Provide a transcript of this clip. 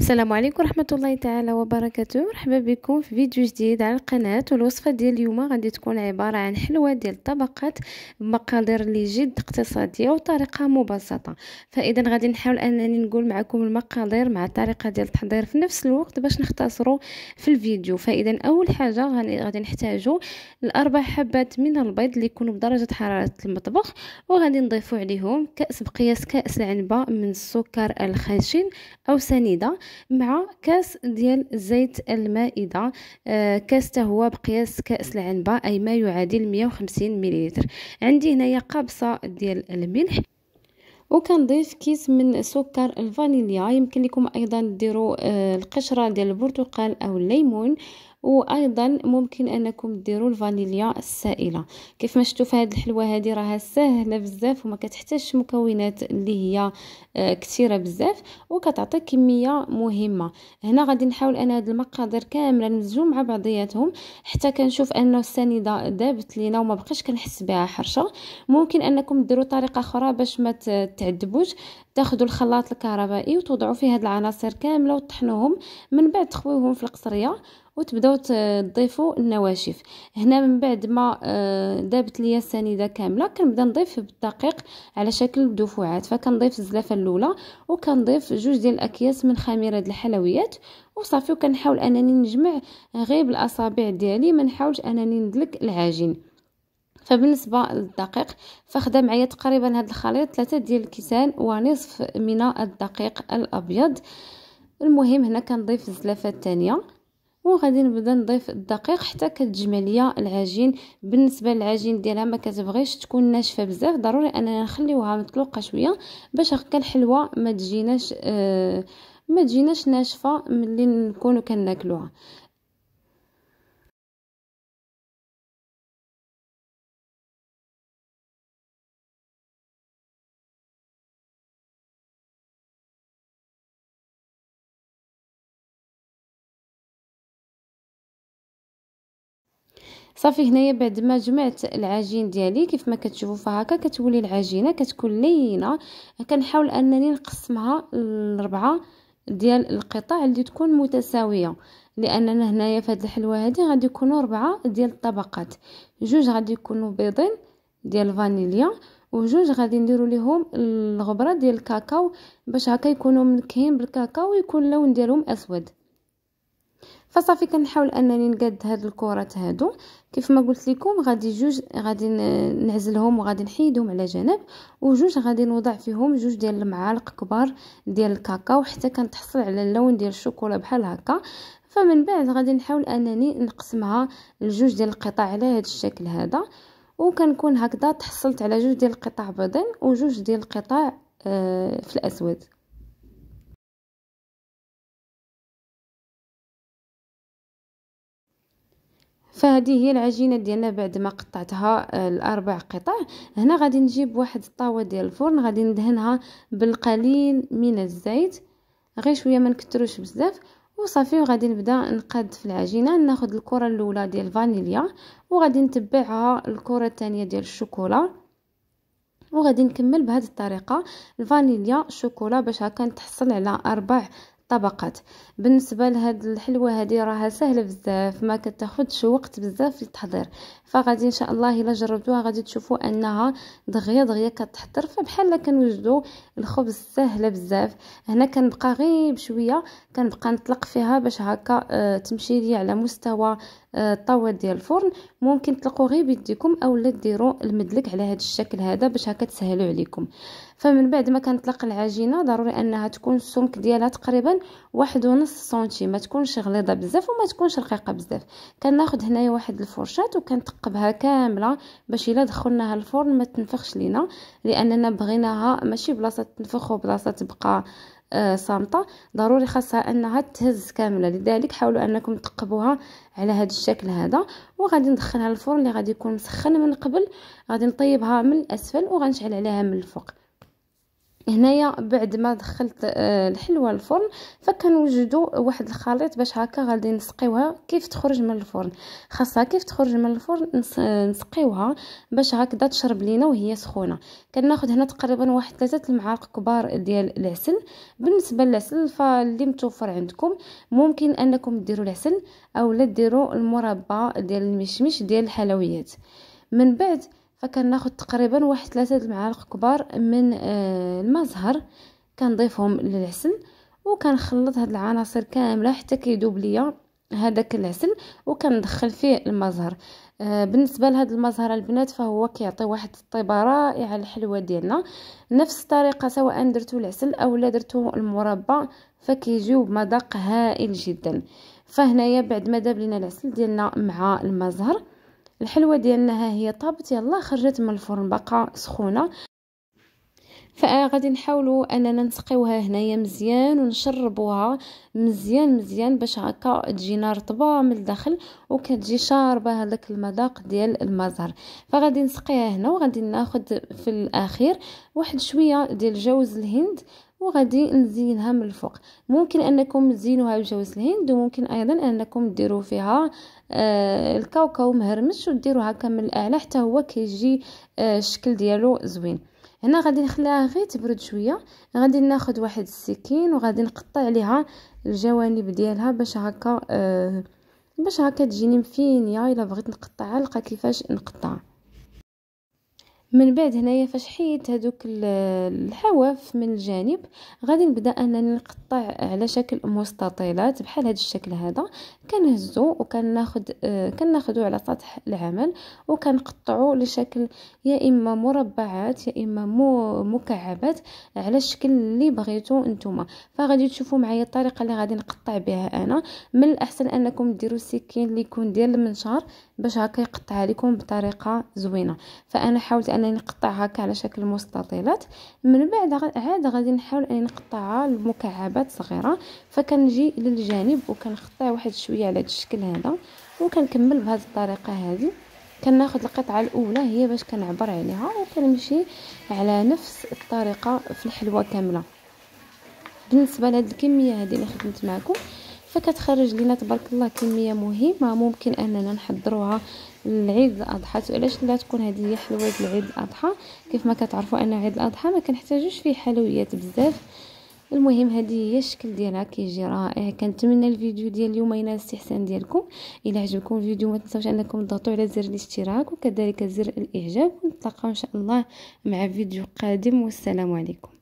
السلام عليكم ورحمه الله تعالى وبركاته مرحبا بكم في فيديو جديد على القناه والوصفه ديال اليوم غادي تكون عباره عن حلوه ديال طبقات بمقادير اللي جد اقتصاديه وطريقه مبسطه فاذا غادي نحاول انني نقول معكم المقادير مع الطريقه ديال التحضير في نفس الوقت باش نختصروا في الفيديو فاذا اول حاجه غادي نحتاجوا الاربع حبات من البيض اللي يكونوا بدرجه حراره المطبخ وغادي نضيفوا عليهم كاس بقياس كاس العنبه من السكر الخشن او سنيده مع كاس ديال زيت المائدة آه كاس هو بقياس كأس العنبة أي ما يعادل 150 مليلتر عندي هنايا قبصة ديال الملح وكنضيف كيس من سكر الفانيليا يمكن لكم ايضا ديروا آه، القشره ديال البرتقال او الليمون وايضا ممكن انكم ديروا الفانيليا السائله كيف ما شفتوا فهاد هذه الحلوه هذه راها سهله بزاف وما كتحتاجش مكونات اللي هي آه، كثيره بزاف وكتعطي كميه مهمه هنا غادي نحاول انا هاد المقادير كامله نمزجو مع بعضياتهم حتى كنشوف انه السنيده دابت لينا وما بقاش كنحس بها حرشه ممكن انكم ديروا طريقه اخرى باش ما تعذبوش تاخذوا الخلاط الكهربائي وتوضعوا فيه هاد العناصر كامله وتطحنوهم من بعد تخويوهم في القصريه وتبداو تضيفوا النواشف هنا من بعد ما آه، دابت ليا السنيده كامله كنبدا نضيف بالدقيق على شكل دفوعات فكنضيف الزلافه الاولى وكنضيف جوج ديال الاكياس من خميره الحلويات وصافي وكنحاول انني نجمع غير بالاصابع ديالي ما نحاولش انني ندلك العجين فبالنسبه للدقيق فخدا معايا تقريبا هذا الخليط ثلاثة ديال الكيسان ونصف من الدقيق الابيض المهم هنا كنضيف الزلافه الثانيه وغادي نبدا نضيف الدقيق حتى كتجمع ليا العجين بالنسبه للعجين ديالها ما كتبغيش تكون ناشفه بزاف ضروري اننا نخليوها مطلوقه شويه باش هكا الحلوه ما تجيناش آه ما تجيناش ناشفه ملي نكونوا كناكلوها صافي هنايا بعد ما جمعت العجين ديالي كيف ما كتشوفوا فهكا كتولي العجينه كتكون لينه كنحاول انني نقسمها لربعه ديال القطع اللي تكون متساويه لاننا هنايا في هذه الحلوه هذه غادي يكونوا ربعه ديال الطبقات جوج غادي يكونوا بيضين ديال الفانيليا وجوج غادي نديرو ليهم الغبره ديال الكاكاو باش هكا يكونوا منكهين بالكاكاو ويكون اللون ديالهم اسود فصافي كنحاول انني نقاد هاد الكرات هادو كيف ما قلت لكم غادي جوج غادي نعزلهم وغادي نحيدهم على جنب وجوج غادي نوضع فيهم جوج ديال المعالق كبار ديال الكاكاو حتى كنتحصل على اللون ديال الشوكولا بحال هكا فمن بعد غادي نحاول انني نقسمها لجوج ديال القطع على هاد الشكل هذا وكنكون هكذا تحصلت على جوج ديال القطع بيضين وجوج ديال القطع آه، في الاسود فهذه هي العجينه ديالنا بعد ما قطعتها آه، الاربع قطع هنا غادي نجيب واحد الطاوه ديال الفرن غادي ندهنها بالقليل من الزيت غير شويه ما نكثروش بزاف وصافي وغادي نبدا نقاد في العجينه ناخذ الكره الاولى ديال الفانيليا وغادي نتبعها الكره الثانيه ديال الشوكولا وغادي نكمل بهذه الطريقه الفانيليا الشوكولا باش هكا نتحصل على اربع طبقات بالنسبه لهاد الحلوه هذه راها سهله بزاف ما كتاخذش وقت بزاف في التحضير فغادي ان شاء الله الا جربتوها غادي تشوفوا انها دغيا دغيا كتحضر فبحال كنوجدوا الخبز سهله بزاف هنا كنبقى غير بشويه كنبقى نطلق فيها باش هكا آه، تمشي لي على مستوى آه، الطاوات ديال الفرن ممكن تلقوا غير بيديكم اولا ديروا المدلك على هذا الشكل هذا باش هكا تسهلوا عليكم فمن بعد ما كنطلق العجينه ضروري انها تكون السمك ديالها تقريبا واحد ونص سنتي ما تكونش غليظه بزاف وما تكونش رقيقه بزاف كناخذ هنايا واحد الفرشات وكنثقبها كامله باش الا دخلناها الفرن ما تنفخش لينا لاننا بغيناها ماشي بلاصه تنفخ وبلاصه تبقى آه، صامته ضروري خاصها انها تهز كامله لذلك حاولوا انكم تقبوها على هذا الشكل هذا وغادي ندخلها الفرن اللي غادي يكون مسخن من قبل غادي نطيبها من الاسفل وغنشعل عليها من الفوق هنايا بعد ما دخلت آه، الحلوه الفرن فكنوجدوا واحد الخليط باش هكا غادي نسقيوها كيف تخرج من الفرن خاصها كيف تخرج من الفرن آه، نسقيوها باش هكذا تشرب لينا وهي سخونه كناخذ هنا تقريبا واحد ثلاثه المعالق كبار ديال العسل بالنسبه للعسل فاللي متوفر عندكم ممكن انكم ديروا العسل اولا ديروا المربى ديال المشمش ديال الحلويات من بعد فكناخد تقريبا واحد ثلاثة المعالق كبار من آه، المزهر كنضيفهم للعسل وكنخلط هاد العناصر كامله حتى كيذوب ليا هذاك العسل وكندخل فيه المزهر آه بالنسبه لهاد المزهر البنات فهو كيعطي واحد الطيبه رائعه للحلوه ديالنا نفس الطريقه سواء درتو العسل او لا درتو المربى فكيجيو بمذاق هائل جدا فهنايا بعد ما داب لينا العسل ديالنا مع المزهر الحلوه ديالنا هي طابت يلا خرجت من الفرن بقى سخونه فغادي نحاولوا اننا نسقيوها هنايا مزيان ونشربوها مزيان مزيان باش هكا تجينا رطبه من الداخل وكتجي شاربه هذاك المذاق ديال المزهر فغادي نسقيها هنا وغادي ناخذ في الاخير واحد شويه ديال جوز الهند وغادي نزينها من الفوق ممكن انكم تزينوها بجوز الهند وممكن ايضا انكم ديروا فيها آه الكاوكاو مهرمش وديروه هكا من الاعلى حتى هو كيجي آه الشكل ديالو زوين هنا غادي نخليها غير تبرد شويه غادي ناخذ واحد السكين وغادي نقطع عليها الجوانب ديالها باش هكا آه باش هكا تجيني مفينيه الا بغيت نقطعها نلقى كيفاش نقطعها من بعد هنايا فاش حيدت هذوك الحواف من الجانب غادي نبدا انني نقطع على شكل مستطيلات بحال هذا الشكل هذا كنهزو وكناخذ آه، كناخذو على سطح العمل وكنقطعو لشكل يا اما مربعات يا اما مو مكعبات على الشكل اللي بغيتو نتوما فغادي تشوفوا معايا الطريقه اللي غادي نقطع بها انا من الاحسن انكم ديروا السكين اللي يكون ديال المنشار باش هكا يقطعها لكم بطريقه زوينه فانا حاولت انني نقطعها هكا على شكل مستطيلات من بعد عاد غادي نحاول انني نقطعها لمكعبات صغيره فكنجي للجانب وكنخطيه واحد شويه على هذا الشكل هذا وكنكمل بهذه الطريقه هذه كناخذ القطعه الاولى هي باش كنعبر عليها وكنمشي على نفس الطريقه في الحلوه كامله بالنسبه لهاد الكميه هذه اللي خدمت معكم فكتخرج لينا تبارك الله كميه مهمه ممكن اننا نحضروها العيد الاضحى علاش لا تكون هذه هي حلويات العيد الاضحى كيف ما كتعرفوا ان عيد الاضحى ما كنحتاجوش فيه حلويات بزاف المهم هذه هي الشكل ديالها كيجي رائع كنتمنى الفيديو ديال اليوم ينال الاستحسان ديالكم الى عجبكم الفيديو ما تنساوش انكم تضغطوا على زر الاشتراك وكذلك زر الاعجاب ونتلاقاو ان شاء الله مع فيديو قادم والسلام عليكم